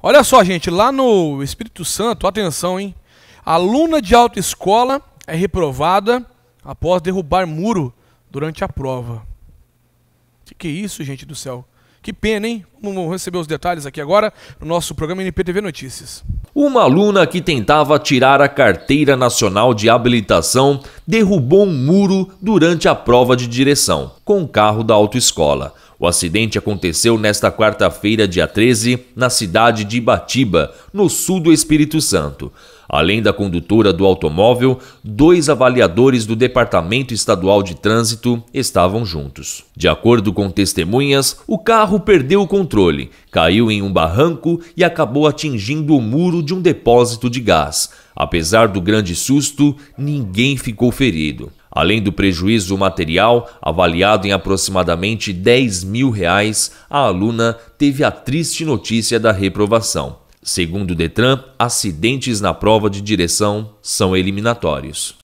Olha só, gente, lá no Espírito Santo, atenção, hein? Aluna de autoescola é reprovada após derrubar muro durante a prova. Que que é isso, gente do céu? Que pena, hein? Vamos receber os detalhes aqui agora no nosso programa NPTV Notícias. Uma aluna que tentava tirar a carteira nacional de habilitação derrubou um muro durante a prova de direção com o carro da autoescola. O acidente aconteceu nesta quarta-feira, dia 13, na cidade de Ibatiba, no sul do Espírito Santo. Além da condutora do automóvel, dois avaliadores do Departamento Estadual de Trânsito estavam juntos. De acordo com testemunhas, o carro perdeu o controle, caiu em um barranco e acabou atingindo o muro de um depósito de gás. Apesar do grande susto, ninguém ficou ferido além do prejuízo material, avaliado em aproximadamente 10 mil reais, a aluna teve a triste notícia da reprovação. Segundo o Detran, acidentes na prova de direção são eliminatórios.